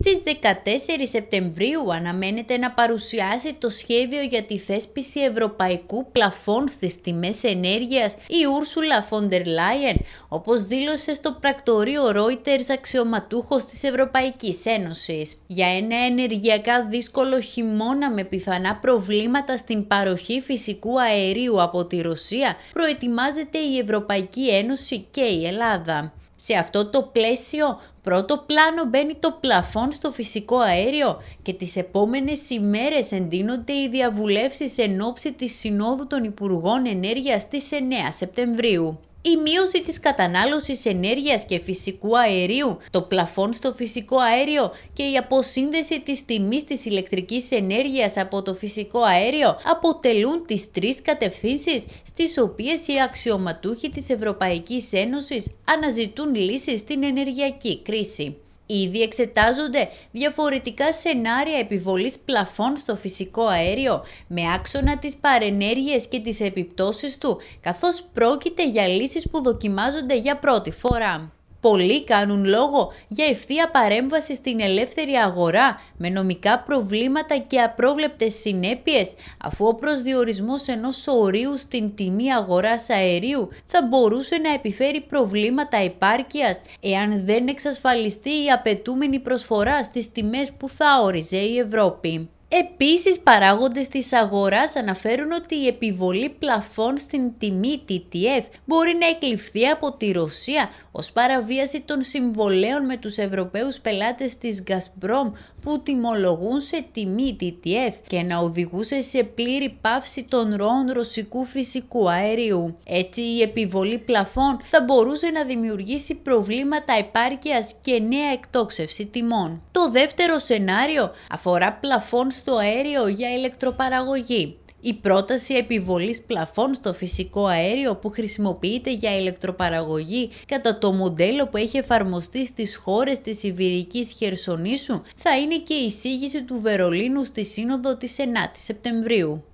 Στις 14 Σεπτεμβρίου αναμένεται να παρουσιάσει το σχέδιο για τη θέσπιση ευρωπαϊκού πλαφών στις τιμές ενέργειας η Ούρσουλα Φόντερ Λάιεν, όπως δήλωσε στο πρακτορείο Reuters αξιωματούχος της Ευρωπαϊκής Ένωσης. Για ένα ενεργειακά δύσκολο χειμώνα με πιθανά προβλήματα στην παροχή φυσικού αερίου από τη Ρωσία, προετοιμάζεται η Ευρωπαϊκή Ένωση και η Ελλάδα. Σε αυτό το πλαίσιο, πρώτο πλάνο μπαίνει το πλαφόν στο φυσικό αέριο και τις επόμενες ημέρες εντείνονται οι διαβουλεύσεις εν ώψη της Συνόδου των Υπουργών Ενέργειας της 9 Σεπτεμβρίου η μείωση της κατανάλωσης ενέργειας και φυσικού αερίου, το πλαφόν στο φυσικό αέριο και η αποσύνδεση της τιμής της ηλεκτρικής ενέργειας από το φυσικό αέριο αποτελούν τις τρεις κατευθύνσεις στις οποίες οι αξιωματούχοι της Ευρωπαϊκής Ένωσης αναζητούν λύσεις στην ενεργειακή κρίση. Ήδη εξετάζονται διαφορετικά σενάρια επιβολής πλαφών στο φυσικό αέριο με άξονα τις παρενέργειες και τις επιπτώσεις του, καθώς πρόκειται για λύσεις που δοκιμάζονται για πρώτη φορά. Πολλοί κάνουν λόγο για ευθεία παρέμβαση στην ελεύθερη αγορά με νομικά προβλήματα και απρόβλεπτες συνέπειες αφού ο προσδιορισμός ενός ορίου στην τιμή αγοράς αερίου θα μπορούσε να επιφέρει προβλήματα επάρκειας εάν δεν εξασφαλιστεί η απαιτούμενη προσφορά στις τιμές που θα όριζε η Ευρώπη. Επίσης, παράγοντες της αγοράς αναφέρουν ότι η επιβολή πλαφών στην τιμή TTF μπορεί να εκλειφθεί από τη Ρωσία ως παραβίαση των συμβολέων με τους Ευρωπαίους πελάτες της Gazprom που τιμολογούν σε τιμή TTF και να οδηγούσε σε πλήρη πάυση των ροών ρωσικού φυσικού αερίου. Έτσι, η επιβολή πλαφών θα μπορούσε να δημιουργήσει προβλήματα επάρκειας και νέα εκτόξευση τιμών. Το δεύτερο σενάριο αφορά πλαφών στο αέριο για ηλεκτροπαραγωγή. Η πρόταση επιβολής πλαφών στο φυσικό αέριο που χρησιμοποιείται για ηλεκτροπαραγωγή κατά το μοντέλο που έχει εφαρμοστεί στις χώρες της Ιβηρικής Χερσονήσου θα είναι και η εισήγηση του Βερολίνου στη Σύνοδο της 9 Σεπτεμβρίου.